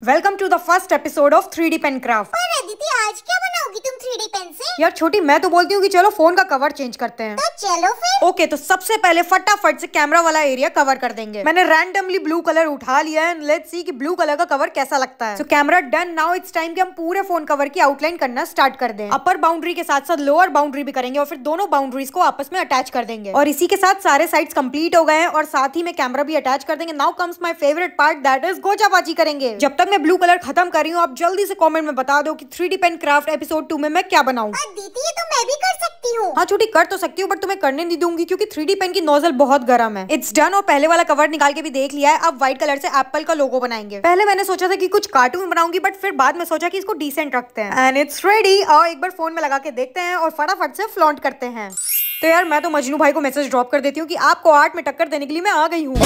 Welcome to the first episode of 3D Pen Craft. यार छोटी मैं तो बोलती हूँ कि चलो फोन का कवर चेंज करते हैं तो चलो फिर ओके तो सबसे पहले फटाफट से कैमरा वाला एरिया कवर कर देंगे मैंने रैंडमली ब्लू कलर उठा लिया है लेट्स सी कि ब्लू कलर का कवर कैसा लगता है तो camera done now it's time कि हम पूरे फोन कवर की आउटलाइन करना स्टार्ट कर दे अपर बाउंड्री के साथ साथ लोअर बाउंड्री भी करेंगे और फिर दोनों बाउंड्रीज को आपस में अटैच कर देंगे और इसी के साथ सारे साइड कम्प्लीट हो गए हैं और साथ ही में कैमरा भी अटैच कर देंगे now comes my favourite part that is गोचाबाजी करेंगे जब तक मैं ब्लू कलर खत्म कर रही हूँ आप जल्दी से कॉमेंट में बता दो की three pen craft episode two में मैं क्या बनाऊँ साथ देती है तो मैं भी कर सकती हूँ हाँ छोटी कर तो सकती हूँ बट तुम्हें करने नहीं दूंगी क्योंकि थ्री पेन की नोजल बहुत गर्म है इट्स डन और पहले वाला कवर निकाल के भी देख लिया है अब व्हाइट कलर से एप्पल का लोगो बनाएंगे पहले मैंने सोचा था की कुछ कार्टून बनाऊंगी बट फिर बाद में सोचा की इसको डिसेंट रखते हैं एंड इट्स रेडी और एक बार फोन में लगा के देखते हैं और फटाफट से फ्लॉन्ट करते हैं तो यार मैं तो मजनू भाई को मैसेज ड्रॉप कर देती हूँ कि आपको आर्ट में टक्कर देने के लिए मैं आ गई हूँ